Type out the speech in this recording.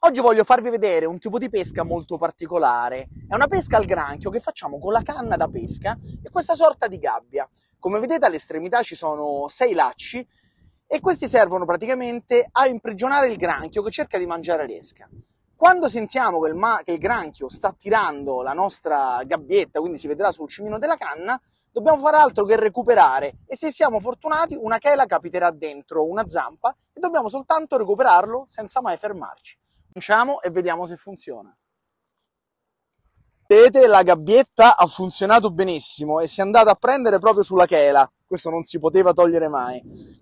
Oggi voglio farvi vedere un tipo di pesca molto particolare. È una pesca al granchio che facciamo con la canna da pesca e questa sorta di gabbia. Come vedete all'estremità ci sono sei lacci e questi servono praticamente a imprigionare il granchio che cerca di mangiare l'esca. Quando sentiamo che il, che il granchio sta tirando la nostra gabbietta, quindi si vedrà sul cimino della canna, dobbiamo fare altro che recuperare e se siamo fortunati una chela capiterà dentro una zampa e dobbiamo soltanto recuperarlo senza mai fermarci. Lanciamo e vediamo se funziona. Vedete la gabbietta ha funzionato benissimo e si è andata a prendere proprio sulla chela, questo non si poteva togliere mai.